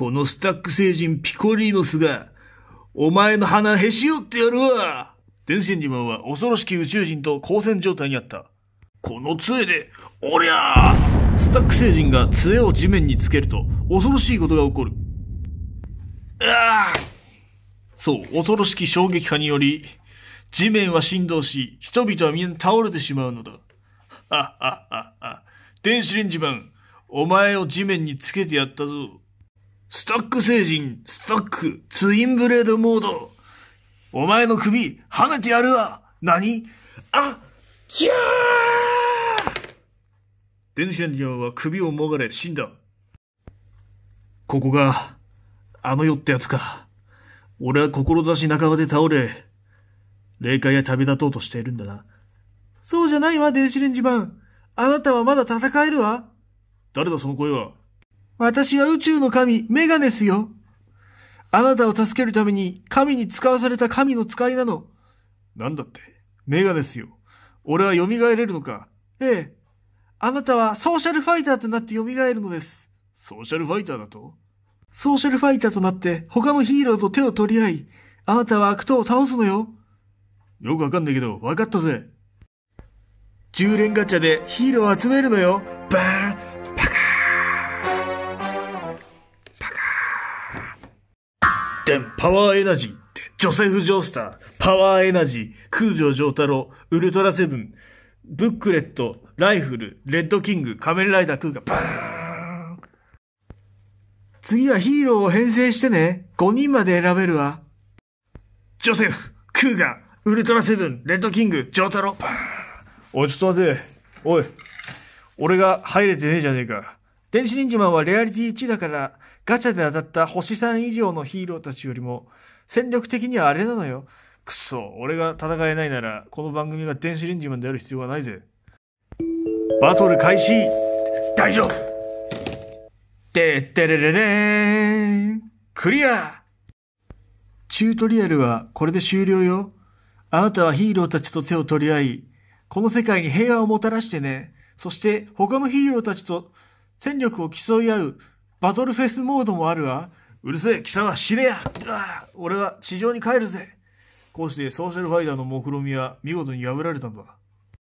このスタック星人ピコリーノスが、お前の鼻へし折ってやるわ電信島は恐ろしき宇宙人と交戦状態にあった。この杖で、おりゃースタック星人が杖を地面につけると、恐ろしいことが起こる。ああそう、恐ろしき衝撃波により、地面は振動し、人々はみんな倒れてしまうのだ。はっはっはっは。電子レンジマン、お前を地面につけてやったぞ。スタック星人、スタック、ツインブレードモード。お前の首、はめてやるわ。何あ、キャー電子エンジンは首をもがれ死んだ。ここが、あの世ってやつか。俺は志半ばで倒れ、霊界へ旅立とうとしているんだな。そうじゃないわ、電子レンジ版。あなたはまだ戦えるわ。誰だその声は。私は宇宙の神、メガネスよ。あなたを助けるために神に使わされた神の使いなの。なんだって、メガネスよ。俺は蘇れるのか。ええ。あなたはソーシャルファイターとなって蘇るのです。ソーシャルファイターだとソーシャルファイターとなって他のヒーローと手を取り合い、あなたは悪党を倒すのよ。よくわかんないけど、わかったぜ。10連ガチャでヒーローを集めるのよ。バーンパワーエナジーって、ジョセフ・ジョースター、パワーエナジー、空城城太郎、ウルトラセブン、ブックレット、ライフル、レッドキング、仮面ライダー空がバーン次はヒーローを編成してね。5人まで選べるわ。ジョセフ、空が、ウルトラセブン、レッドキング、ジョータロおい、ちょっと待て。おい、俺が入れてねえじゃねえか。電子忍者マンはレアリティ1だから、ガチャで当たった星3以上のヒーローたちよりも、戦力的にはあれなのよ。くそ、俺が戦えないなら、この番組が電子レンジマンである必要はないぜ。バトル開始大丈夫てってれれれーんクリアチュートリアルはこれで終了よ。あなたはヒーローたちと手を取り合い、この世界に平和をもたらしてね。そして他のヒーローたちと戦力を競い合うバトルフェスモードもあるわ。うるせえ、貴様死ねや俺は地上に帰るぜこうしてソーシャルファイターの目論見みは見事に破られたんだ。